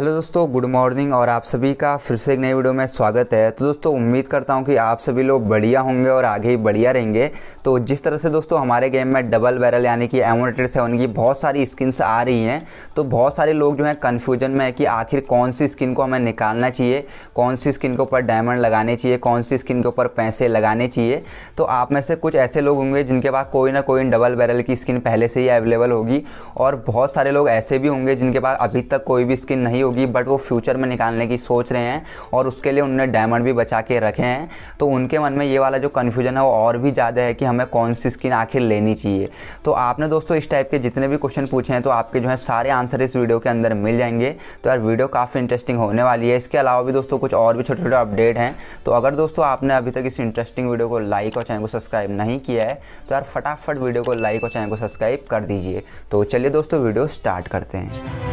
hello दोस्तों good morning और आप सभी का फिर से एक नई वीडियो में स्वागत है तो दोस्तों उम्मीद करता हूं कि आप सभी लोग बढ़िया होंगे और आगे ही बढ़िया रहेंगे तो जिस तरह से दोस्तों हमारे गेम में डबल बैरल यानी कि एमोनेटेड सेवन की बहुत सारी स्किन्स आ रही हैं तो बहुत सारे लोग जो हैं कन्फ्यूजन में है कि आखिर कौन सी स्किन को हमें निकालना चाहिए कौन सी स्किन के ऊपर डायमंड लगाने चाहिए कौन सी स्किन के ऊपर पैसे लगाने चाहिए तो आप में से कुछ ऐसे लोग होंगे जिनके पास कोई ना कोई डबल बैरल की स्किन पहले से ही अवेलेबल होगी और बहुत सारे लोग ऐसे भी होंगे जिनके पास अभी तक कोई भी स्किन नहीं होगी बट वो फ्यूचर में निकालने की सोच रहे हैं और उसके लिए उन्होंने डायमंड भी बचा के रखे हैं तो उनके मन में ये वाला जो कन्फ्यूजन है वो और भी ज़्यादा है कि हमें कौन सी स्किन आखिर लेनी चाहिए तो आपने दोस्तों इस टाइप के जितने भी क्वेश्चन पूछे हैं तो आपके जो है सारे आंसर इस वीडियो के अंदर मिल जाएंगे तो यार वीडियो काफ़ी इंटरेस्टिंग होने वाली है इसके अलावा भी दोस्तों कुछ और भी छोटे छोटे अपडेट हैं तो अगर दोस्तों आपने अभी तक इस इंटरेस्टिंग वीडियो को लाइक और चैनल को सब्सक्राइब नहीं किया है तो यार फटाफट वीडियो को लाइक और चैनल को सब्सक्राइब कर दीजिए तो चलिए दोस्तों वीडियो स्टार्ट करते हैं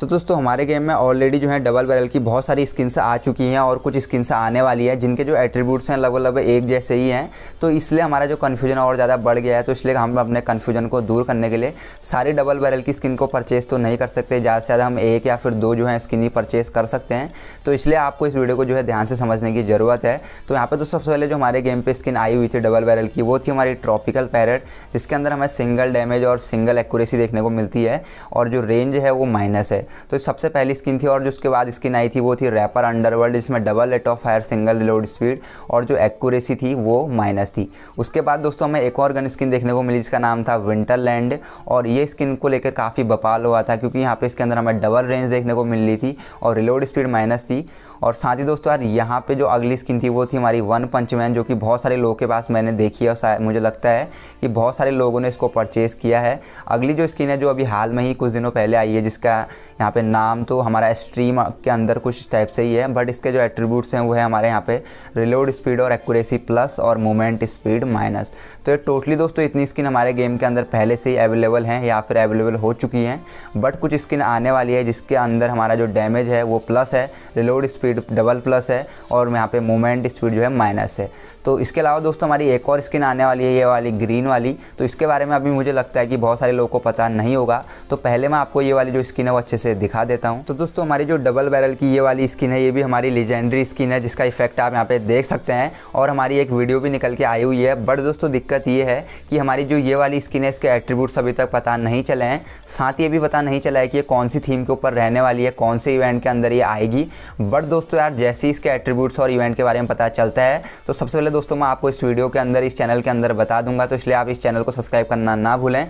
तो दोस्तों हमारे गेम में ऑलरेडी जो है डबल बैरल की बहुत सारी स्किन्स आ चुकी हैं और कुछ स्किन्स आने वाली है जिनके जो एट्रीब्यूट्स हैं लगभग लगभग एक जैसे ही हैं तो इसलिए हमारा जो कन्फ्यूजन और ज़्यादा बढ़ गया है तो इसलिए हम अपने कन्फ्यूजन को दूर करने के लिए सारी डबल बैरल की स्किन को परचेज़ तो नहीं कर सकते ज़्यादा से ज़्यादा हम एक या फिर दो जो है स्किन ही परचेज़ कर सकते हैं तो इसलिए आपको इस वीडियो को जो है ध्यान से समझने की ज़रूरत है तो यहाँ पर तो सबसे पहले जो हमारे गेम पर स्किन आई हुई थी डबल बैरल की वो थी हमारी ट्रॉपिकल पैरट जिसके अंदर हमें सिंगल डैमेज और सिंगल एक्यूरेसी देखने को मिलती है और जो रेंज है वो माइनस है तो सबसे पहली स्किन थी और जो उसके बाद स्किन आई थी वो थी रैपर अंडरवर्ल्ड जिसमें double rate of fire single load speed और जो एक्यूरेसी थी वो माइनस थी उसके बाद दोस्तों हमें एक और गन स्किन देखने को मिली जिसका नाम था विंटरलैंड और ये स्किन को लेकर काफ़ी बपाल हुआ था क्योंकि यहाँ पे इसके अंदर हमें डबल रेंज देखने को मिल रही थी और रिलोड स्पीड माइनस थी और साथ ही दोस्तों यार यहाँ पे जो अगली स्किन थी वो थी हमारी वन पंच मैन जो कि बहुत सारे लोगों के पास मैंने देखी है और मुझे लगता है कि बहुत सारे लोगों ने इसको परचेज़ किया है अगली जो स्किन है जो अभी हाल में ही कुछ दिनों पहले आई है जिसका यहाँ पे नाम तो हमारा स्ट्रीम के अंदर कुछ टाइप से ही है बट इसके जो एट्रीब्यूट्स हैं वो है हमारे यहाँ पे रिलोड स्पीड और एक्यूरेसी प्लस और मूवमेंट स्पीड माइनस तो ये टोटली दोस्तों इतनी स्किन हमारे गेम के अंदर पहले से ही अवेलेबल हैं या फिर अवेलेबल हो चुकी हैं बट कुछ स्किन आने वाली है जिसके अंदर हमारा जो डैमेज है वो प्लस है रिलोड स्पीड डबल प्लस है और यहाँ पर मूवमेंट स्पीड जो है माइनस है तो इसके अलावा दोस्तों हमारी एक और स्किन आने वाली है ये वाली ग्रीन वाली तो इसके बारे में अभी मुझे लगता है कि बहुत सारे लोगों को पता नहीं होगा तो पहले मैं आपको ये वाली जो स्किन है वो अच्छे से दिखा देता हूँ तो दोस्तों हमारी जो डबल बैरल की ये वाली स्किन है ये भी हमारी लीजेंडरी स्किन है जिसका इफेक्ट आप यहाँ पे देख सकते हैं और हमारी एक वीडियो भी निकल के आई हुई है बट दोस्तों दिक्कत ये है कि हमारी जो ये वाली स्किन है इसके एट्रीब्यूट्स अभी तक पता नहीं चले हैं साथ ही अभी पता नहीं चला है कि ये कौन सी थीम के ऊपर रहने वाली है कौन से इवेंट के अंदर ये आएगी बट दोस्तों यार जैसे ही इसके एट्रीब्यूट्स और इवेंट के बारे में पता चलता है तो सबसे पहले दोस्तों मैं आपको इस वीडियो के अंदर इस चैनल के अंदर बता दूंगा तो इसलिए आप इस चैनल को सब्सक्राइब करना ना भूलें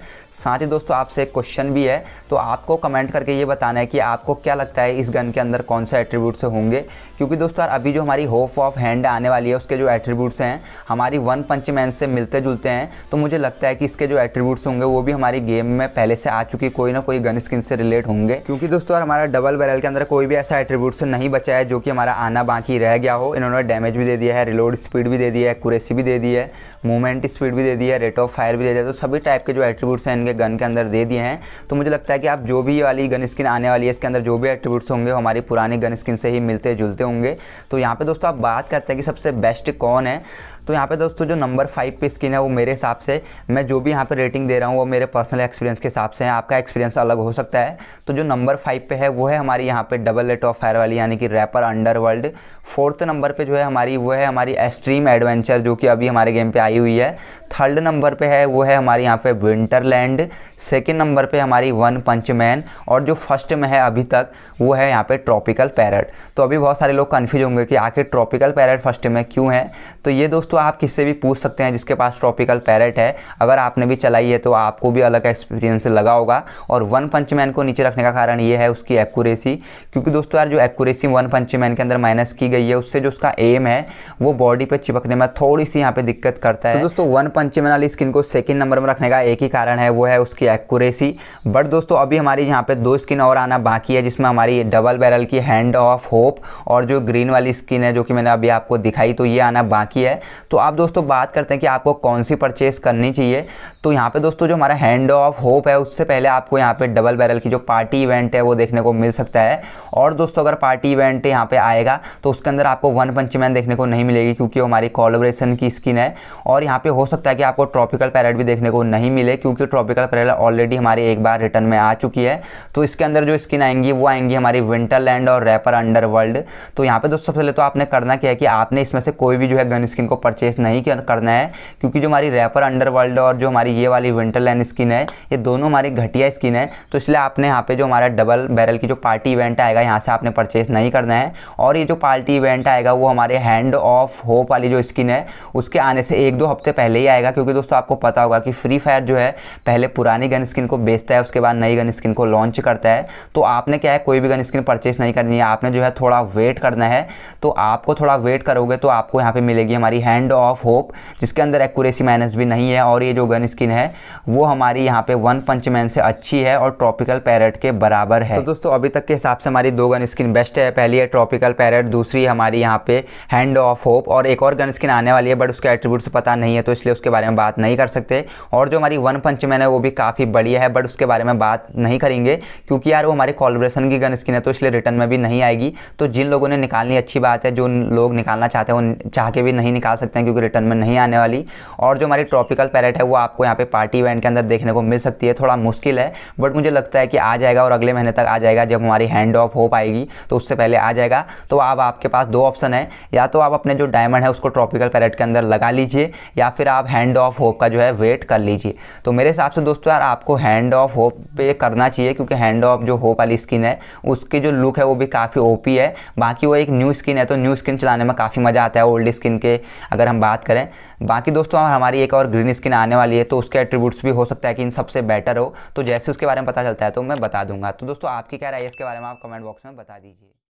साथ ही दोस्तों आपसे एक क्वेश्चन भी है तो आपको कमेंट करके ये बता बताना है कि आपको क्या लगता है इस गन के अंदर कौन सा से होंगे क्योंकि दोस्तों अभी जो हमारी होप ऑफ हैंड आने वाली है उसके जो एट्रीब्यूट्स हैं हमारी वन पंच मैन से मिलते जुलते हैं तो मुझे लगता है कि इसके जो एट्रीब्यूट्स होंगे वो भी हमारी गेम में पहले से आ चुकी कोई ना कोई गन स्किन से रिलेट होंगे क्योंकि दोस्तों हमारा डबल बैरल के अंदर कोई भी ऐसा से नहीं बचा है जो कि हमारा आना बाकी रह गया हो इन्होंने डैमेज भी दे दिया है रिलोड स्पीड भी दे दी है कुरेसी भी दे दी है मूवमेंट स्पीड भी दे दी है रेट ऑफ फायर भी दे दिया तो सभी टाइप के जो एट्रीब्यूट्स हैं इनके गन के अंदर दे दिए हैं तो मुझे लगता है कि आप जो भी वाली गन स्किन आने वाली है इसके अंदर जो भी एट्रीब्यूट्स होंगे हमारी पुरानी गन स्किन से ही मिलते जुलते होंगे तो यहाँ पे दोस्तों आप बात करते हैं कि सबसे बेस्ट कौन है तो यहाँ पे दोस्तों जो नंबर फाइव पे स्किन है वो मेरे हिसाब से मैं जो भी यहाँ पे रेटिंग दे रहा हूँ वो मेरे पर्सनल एक्सपीरियंस के हिसाब से है आपका एक्सपीरियंस अलग हो सकता है तो जो नंबर फाइव पे है वो है हमारी यहाँ पे डबल लेट ऑफ फायर वाली यानी कि रैपर अंडरवर्ल्ड फोर्थ नंबर पर जो है हमारी वो है हमारी एक्सट्रीम एडवेंचर जो कि अभी हमारे गेम पर आई हुई है थर्ड नंबर पर है वो है हमारी यहाँ पे विंटरलैंड सेकेंड नंबर पर हमारी वन पंच मैन और जो फर्स्ट में है अभी तक वो है यहाँ पे ट्रॉपिकल पैरट तो अभी बहुत सारे लोग कन्फ्यूज होंगे कि आखिर ट्रॉपिकल पैरट फर्स्ट में क्यों है तो ये दोस्तों दोस्तों आप किससे भी पूछ सकते हैं जिसके पास ट्रॉपिकल पैरेट है अगर आपने भी चलाई है तो आपको भी अलग एक्सपीरियंस लगा होगा और वन पंच मैन को नीचे रखने का कारण ये है उसकी एक्यूरेसी क्योंकि दोस्तों यार जो एक्यूरेसी वन पंच मैन के अंदर माइनस की गई है उससे जो उसका एम है वो बॉडी पर चिपकने में थोड़ी सी यहाँ पे दिक्कत करता है तो दोस्तों वन पंच मैन वाली स्किन को सेकेंड नंबर में रखने का एक ही कारण है वो है उसकी एक्यूरेसी बट दोस्तों अभी हमारी यहाँ पे दो स्किन और आना बाकी है जिसमें हमारी डबल बैरल की हैंड ऑफ होप और जो ग्रीन वाली स्किन है जो कि मैंने अभी आपको दिखाई तो ये आना बाकी है तो आप दोस्तों बात करते हैं कि आपको कौन सी परचेस करनी चाहिए तो यहाँ पे दोस्तों जो हमारा हैंड ऑफ होप है उससे पहले आपको यहाँ पे डबल बैरल की जो पार्टी इवेंट है वो देखने को मिल सकता है और दोस्तों अगर पार्टी इवेंट यहाँ पे आएगा तो उसके अंदर आपको वन पंच मैन देखने को नहीं मिलेगी क्योंकि वो हमारी कॉलोब्रेशन की स्किन है और यहाँ पे हो सकता है कि आपको ट्रॉपिकल पैरेट भी देखने को नहीं मिले क्योंकि ट्रॉपिकल पैरेट ऑलरेडी हमारी एक बार रिटर्न में आ चुकी है तो इसके अंदर जो स्किन आएंगी वो आएंगी हमारी विंटरलैंड और रैपर वर्ल्ड तो यहाँ पे दोस्तों सबसे पहले तो आपने करना क्या है कि आपने इसमें से कोई भी जो है गन स्किन को परचेज परचेस नहीं करना है क्योंकि जो हमारी रैपर अंडरवर्ल्ड और जो हमारी ये वाली विंटरलैंड स्किन है ये दोनों हमारी घटिया स्किन है तो इसलिए आपने यहाँ पे जो हमारा डबल बैरल की जो पार्टी इवेंट आएगा यहाँ से आपने परचेस नहीं करना है और ये जो पार्टी इवेंट आएगा वो हमारे हैंड ऑफ होप वाली जो स्किन है उसके आने से एक दो हफ्ते पहले ही आएगा क्योंकि दोस्तों आपको पता होगा कि फ्री फायर जो है पहले पुरानी गन स्किन को बेचता है उसके बाद नई गन स्किन को लॉन्च करता है तो आपने क्या है कोई भी गन स्किन परचेस नहीं करनी है आपने जो है थोड़ा वेट करना है तो आपको थोड़ा वेट करोगे तो आपको यहाँ पर मिलेगी हमारी हैंड विंडो ऑफ होप जिसके अंदर एक्यूरेसी माइनस भी नहीं है और ये जो गन स्किन है वो हमारी यहाँ पे वन पंच मैन से अच्छी है और ट्रॉपिकल पैरट के बराबर है तो दोस्तों अभी तक के हिसाब से हमारी दो गन स्किन बेस्ट है पहली है ट्रॉपिकल पैरट दूसरी हमारी यहाँ पे हैंड ऑफ होप और एक और गन स्किन आने वाली है बट उसके एट्रीब्यूट पता नहीं है तो इसलिए उसके बारे में बात नहीं कर सकते और जो हमारी वन पंच मैन है वो भी काफ़ी बढ़िया है बट उसके बारे में बात नहीं करेंगे क्योंकि यार वो हमारी कॉलब्रेशन की गन स्किन है तो इसलिए रिटर्न में भी नहीं आएगी तो जिन लोगों ने निकालनी अच्छी बात है जो लोग निकालना चाहते हैं वो चाह के भी नहीं निकाल सकते सकते हैं क्योंकि रिटर्न में नहीं आने वाली और जो हमारी ट्रॉपिकल पैरेट है वो आपको यहाँ पे पार्टी इवेंट के अंदर देखने को मिल सकती है थोड़ा मुश्किल है बट मुझे लगता है कि आ जाएगा और अगले महीने तक आ जाएगा जब हमारी हैंड ऑफ हो पाएगी तो उससे पहले आ जाएगा तो अब आपके पास दो ऑप्शन है या तो आप अपने जो डायमंड है उसको ट्रॉपिकल पैरेट के अंदर लगा लीजिए या फिर आप हैंड ऑफ होप का जो है वेट कर लीजिए तो मेरे हिसाब से दोस्तों यार आपको हैंड ऑफ होप पे करना चाहिए क्योंकि हैंड ऑफ जो होप वाली स्किन है उसकी जो लुक है वो भी काफ़ी ओपी है बाकी वो एक न्यू स्किन है तो न्यू स्किन चलाने में काफ़ी मज़ा आता है ओल्ड स्किन के अगर अगर हम बात करें बाकी दोस्तों हमारी एक और ग्रीन स्किन आने वाली है तो उसके एट्रीब्यूट्स भी हो सकता है कि इन सबसे बेटर हो तो जैसे उसके बारे में पता चलता है तो मैं बता दूंगा तो दोस्तों आपकी क्या राय है इसके बारे में आप कमेंट बॉक्स में बता दीजिए